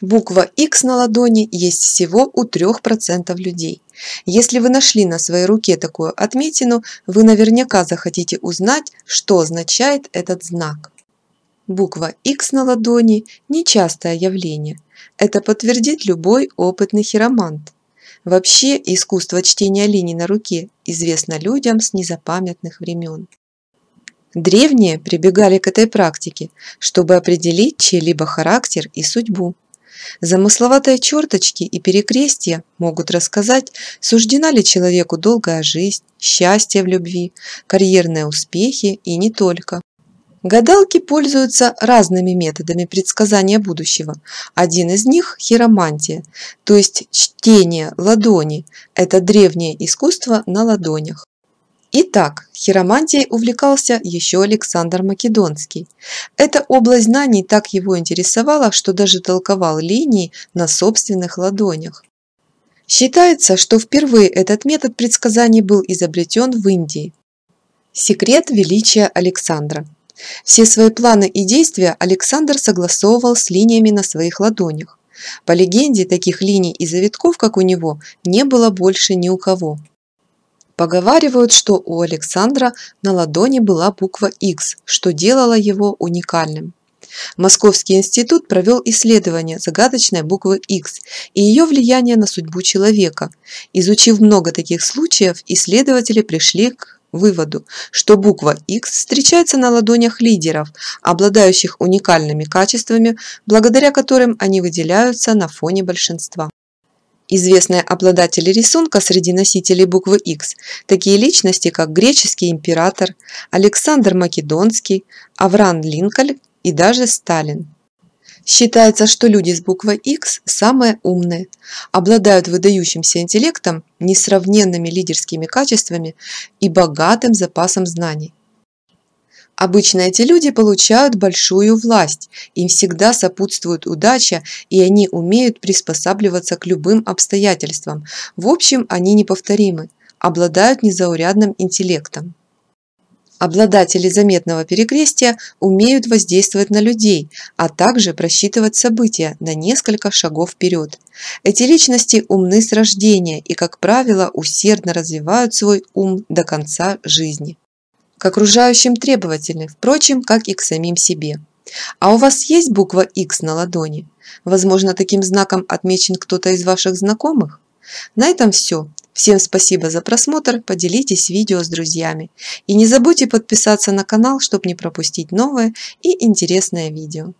Буква X на ладони есть всего у 3% людей. Если вы нашли на своей руке такую отметину, вы наверняка захотите узнать, что означает этот знак. Буква X на ладони – нечастое явление. Это подтвердит любой опытный хиромант. Вообще, искусство чтения линий на руке известно людям с незапамятных времен. Древние прибегали к этой практике, чтобы определить чей-либо характер и судьбу. Замысловатые черточки и перекрестья могут рассказать, суждена ли человеку долгая жизнь, счастье в любви, карьерные успехи и не только. Гадалки пользуются разными методами предсказания будущего. Один из них – хиромантия, то есть чтение ладони. Это древнее искусство на ладонях. Итак, хиромантией увлекался еще Александр Македонский. Эта область знаний так его интересовала, что даже толковал линии на собственных ладонях. Считается, что впервые этот метод предсказаний был изобретен в Индии. Секрет величия Александра. Все свои планы и действия Александр согласовывал с линиями на своих ладонях. По легенде, таких линий и завитков, как у него, не было больше ни у кого. Поговаривают, что у Александра на ладони была буква X, что делало его уникальным. Московский институт провел исследование загадочной буквы X и ее влияние на судьбу человека. Изучив много таких случаев, исследователи пришли к выводу, что буква X встречается на ладонях лидеров, обладающих уникальными качествами, благодаря которым они выделяются на фоне большинства. Известные обладатели рисунка среди носителей буквы X – такие личности, как греческий император, Александр Македонский, Авраам Линкольн и даже Сталин. Считается, что люди с буквой X самые умные, обладают выдающимся интеллектом, несравненными лидерскими качествами и богатым запасом знаний. Обычно эти люди получают большую власть, им всегда сопутствует удача, и они умеют приспосабливаться к любым обстоятельствам. В общем, они неповторимы, обладают незаурядным интеллектом. Обладатели заметного перекрестия умеют воздействовать на людей, а также просчитывать события на несколько шагов вперед. Эти личности умны с рождения и, как правило, усердно развивают свой ум до конца жизни к окружающим требовательны, впрочем, как и к самим себе. А у вас есть буква X на ладони? Возможно, таким знаком отмечен кто-то из ваших знакомых? На этом все. Всем спасибо за просмотр, поделитесь видео с друзьями. И не забудьте подписаться на канал, чтобы не пропустить новое и интересное видео.